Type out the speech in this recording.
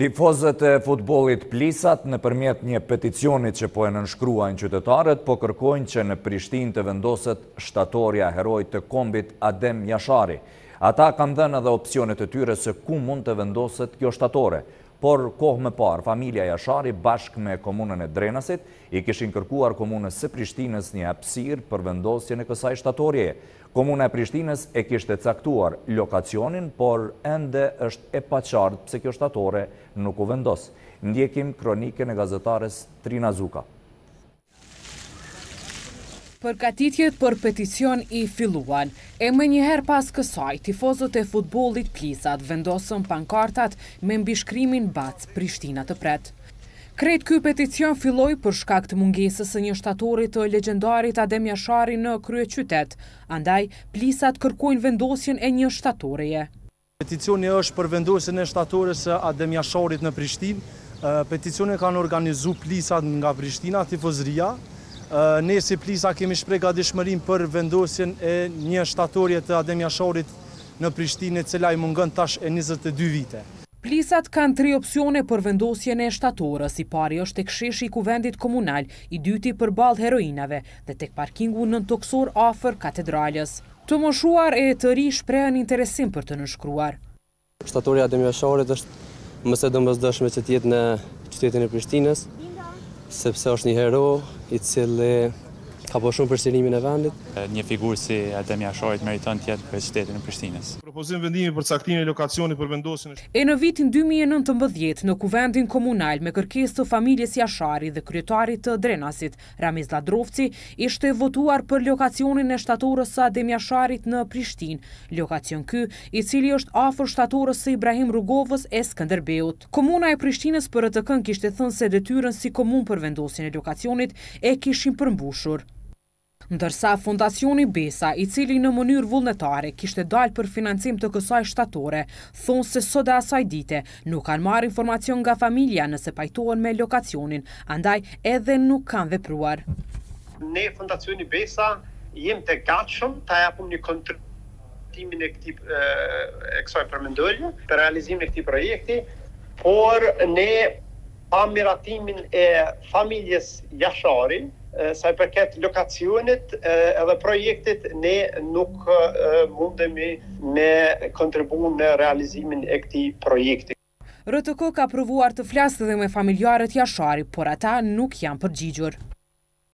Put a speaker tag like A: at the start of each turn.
A: Tifozët e futbolit plisat në përmjet një peticionit që po e nënshkruajnë qytetarët, po kërkojnë që në Prishtin të vendoset shtatorja heroj të kombit Adem Jashari. Ata kanë dhenë edhe opcionit të tyre se ku mund të vendoset kjo shtatore por kohë më parë, familia Jashari bashkë me komunën e Drenasit i kishin kërkuar komunës së Prishtinës një apsir për vendosje në kësaj shtatorje. Komuna e Prishtinës e kishte caktuar lokacionin, por ende është e paqartë pëse kjo shtatore nuk u vendosë. Ndjekim kronike në gazetares Trina Zuka.
B: Përgatitjet për peticion i filluan, e më njëherë pas kësaj, tifozot e futbolit plisat vendosën pankartat me mbishkrimin bac Prishtina të pret. Kretë kjo peticion filloj për shkak të mungesës e një shtatorit të legendarit Adem Jashari në krye qytet, andaj plisat kërkojnë vendosjen e një shtatorije.
C: Peticioni është për vendosjen e shtatorit e Adem Jasharit në Prishtin, Peticionin kanë organizu plisat nga Prishtina, tifozria, ne si plisa kemi shprega dishmërim për vendosjen e një shtatorje të Ademja Shorit në Prishtinë, cila i mungën tash e 22 vite.
B: Plisat kanë tri opcione për vendosjen e shtatorës, i pari është tek sheshi i kuvendit komunal, i dyti për balë heroinave dhe tek parkingu në toksor afer katedralës. Të moshuar e të ri në interesim për të
A: nëshkruar. Shtatorja Ademja Shorit është mëse dëmbëzdëshme që tjetë në qytetin e Prishtinës, sepse është një hero i cilë ka po shumë
C: përsinimin e vendit. Një figur si Ademi Ashojt meriton tjetë për qytetin e Prishtinës. Propozim vendimi për caktimin e lokacionit për vendosjen e
B: E në vitin 2019 në kuvendin komunal me kërkesë të familjes Jashari dhe kryetarit të Drenasit, Ramiz Ladrovci ishte votuar për lokacionin e shtatorës së Adem Jasharit në Prishtinë, lokacion ky i cili është afër shtatorës së Ibrahim Rugovës e Skënderbeut. Komuna e Prishtinës për RTK kishte thënë se detyrën si komun për vendosjen e lokacionit e kishin përmbushur ndërsa Fondacioni Besa, i cili në mënyrë vullnetare kishte dalë për financim të kësaj shtatore, thonë se sot dhe asaj dite nuk kanë marë informacion nga familia nëse pajtohen me lokacionin, andaj edhe nuk kanë vepruar.
D: Ne Fondacioni Besa jem të gatshëm të japëm një kontrëtimin e këti e përmendullë, për realizim e këti projekti, por ne pa miratimin e familjes Jashari, sa i përket lokacionit edhe projektit, ne nuk mundemi me kontribu në realizimin e këti projekti.
B: Rëtëko ka provuar të flasë dhe me familjarët Jashari, por ata nuk janë përgjigjur.